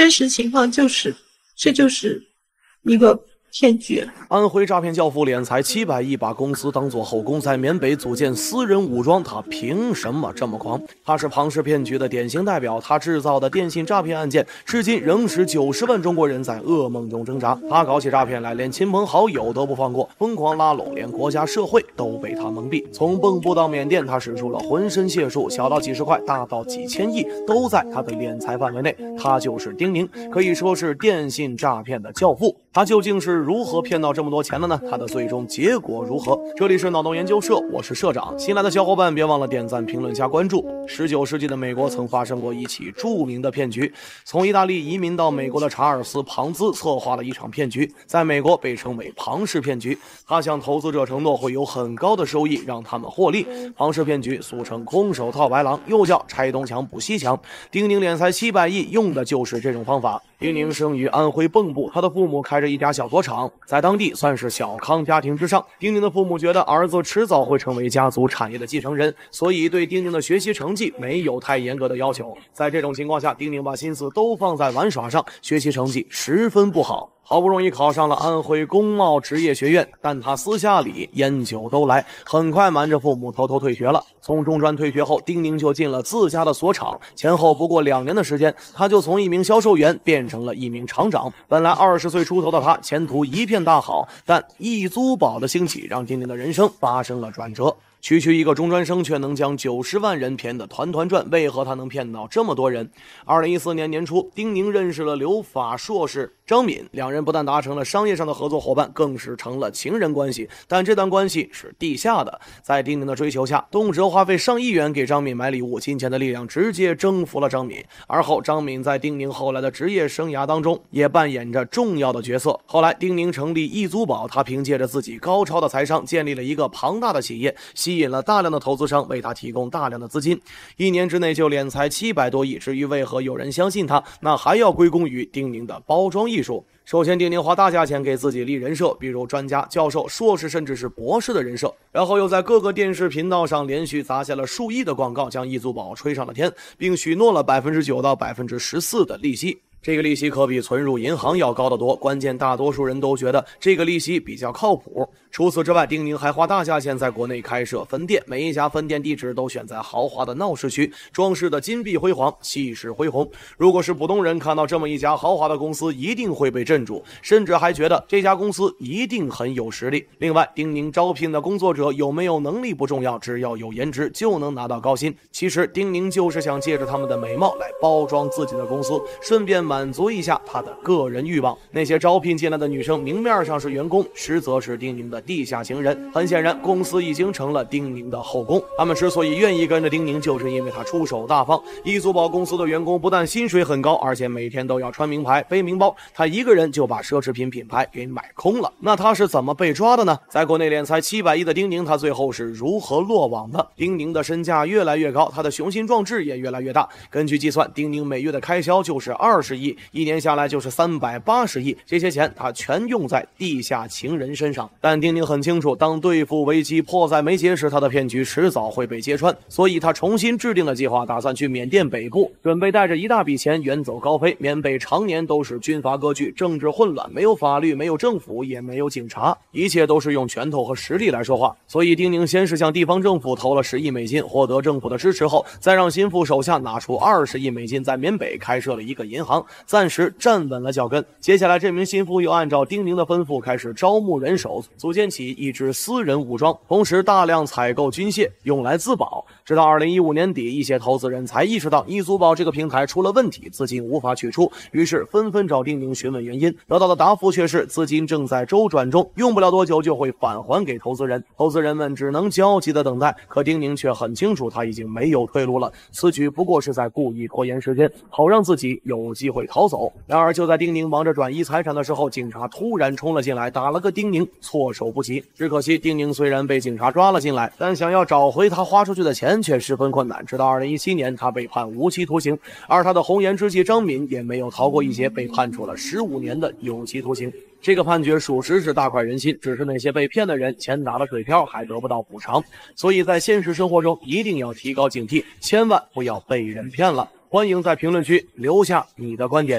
真实情况就是，这就是一个。骗局。安徽诈骗教父敛财七百亿，把公司当做后宫，在缅北组建私人武装。他凭什么这么狂？他是庞氏骗局的典型代表。他制造的电信诈骗案件，至今仍使九十万中国人在噩梦中挣扎。他搞起诈骗来，连亲朋好友都不放过，疯狂拉拢，连国家社会都被他蒙蔽。从蚌埠到缅甸，他使出了浑身解数，小到几十块，大到几千亿，都在他的敛财范围内。他就是丁宁，可以说是电信诈骗的教父。他究竟是如何骗到这么多钱的呢？他的最终结果如何？这里是脑洞研究社，我是社长。新来的小伙伴别忘了点赞、评论、加关注。十九世纪的美国曾发生过一起著名的骗局，从意大利移民到美国的查尔斯·庞兹策划了一场骗局，在美国被称为庞氏骗局。他向投资者承诺会有很高的收益，让他们获利。庞氏骗局俗称“空手套白狼”，又叫“拆东墙补西墙”。丁宁敛财七百亿，用的就是这种方法。丁宁生于安徽蚌埠，他的父母开着一家小作厂，在当地算是小康家庭之上。丁宁的父母觉得儿子迟早会成为家族产业的继承人，所以对丁宁的学习成绩没有太严格的要求。在这种情况下，丁宁把心思都放在玩耍上，学习成绩十分不好。好不容易考上了安徽工贸职业学院，但他私下里烟酒都来，很快瞒着父母偷偷退学了。从中专退学后，丁宁就进了自家的锁厂，前后不过两年的时间，他就从一名销售员变成了一名厂长。本来二十岁出头的他，前途一片大好，但易租宝的兴起让丁宁的人生发生了转折。区区一个中专生，却能将九十万人骗得团团转，为何他能骗到这么多人？二零一四年年初，丁宁认识了留法硕士张敏，两人不但达成了商业上的合作伙伴，更是成了情人关系。但这段关系是地下的。在丁宁的追求下，动辄花费上亿元给张敏买礼物，金钱的力量直接征服了张敏。而后，张敏在丁宁后来的职业生涯当中，也扮演着重要的角色。后来，丁宁成立易租宝，他凭借着自己高超的财商，建立了一个庞大的企业。吸引了大量的投资商为他提供大量的资金，一年之内就敛财七百多亿。至于为何有人相信他，那还要归功于丁宁的包装艺术。首先，丁宁花大价钱给自己立人设，比如专家、教授、硕士，甚至是博士的人设。然后又在各个电视频道上连续砸下了数亿的广告，将易租宝吹上了天，并许诺了百分之九到百分之十四的利息。这个利息可比存入银行要高得多，关键大多数人都觉得这个利息比较靠谱。除此之外，丁宁还花大价钱在国内开设分店，每一家分店地址都选在豪华的闹市区，装饰的金碧辉煌，气势恢宏。如果是普通人看到这么一家豪华的公司，一定会被镇住，甚至还觉得这家公司一定很有实力。另外，丁宁招聘的工作者有没有能力不重要，只要有颜值就能拿到高薪。其实丁宁就是想借着他们的美貌来包装自己的公司，顺便满足一下他的个人欲望。那些招聘进来的女生，明面上是员工，实则是丁宁的。地下情人，很显然，公司已经成了丁宁的后宫。他们之所以愿意跟着丁宁，就是因为他出手大方。易租宝公司的员工不但薪水很高，而且每天都要穿名牌、背名包。他一个人就把奢侈品品牌给买空了。那他是怎么被抓的呢？在国内敛财七百亿的丁宁，他最后是如何落网的？丁宁的身价越来越高，他的雄心壮志也越来越大。根据计算，丁宁每月的开销就是二十亿，一年下来就是三百八十亿。这些钱他全用在地下情人身上，但丁。丁宁很清楚，当对付危机迫在眉睫时，他的骗局迟早会被揭穿，所以他重新制定了计划，打算去缅甸北部，准备带着一大笔钱远走高飞。缅北常年都是军阀割据，政治混乱，没有法律，没有政府，也没有警察，一切都是用拳头和实力来说话。所以丁宁先是向地方政府投了十亿美金，获得政府的支持后，再让心腹手下拿出二十亿美金，在缅北开设了一个银行，暂时站稳了脚跟。接下来，这名心腹又按照丁宁的吩咐，开始招募人手，组建。建起一支私人武装，同时大量采购军械，用来自保。直到二零一五年底，一些投资人才意识到易租宝这个平台出了问题，资金无法取出，于是纷纷找丁宁询问原因，得到的答复却是资金正在周转中，用不了多久就会返还给投资人。投资人们只能焦急的等待，可丁宁却很清楚他已经没有退路了，此举不过是在故意拖延时间，好让自己有机会逃走。然而就在丁宁忙着转移财产的时候，警察突然冲了进来，打了个丁宁措手不及。只可惜丁宁虽然被警察抓了进来，但想要找回他花出去的钱。却十分困难。直到二零一七年，他被判无期徒刑，而他的红颜知己张敏也没有逃过一劫，被判处了十五年的有期徒刑。这个判决属实是大快人心，只是那些被骗的人钱打了水漂，还得不到补偿。所以在现实生活中一定要提高警惕，千万不要被人骗了。欢迎在评论区留下你的观点。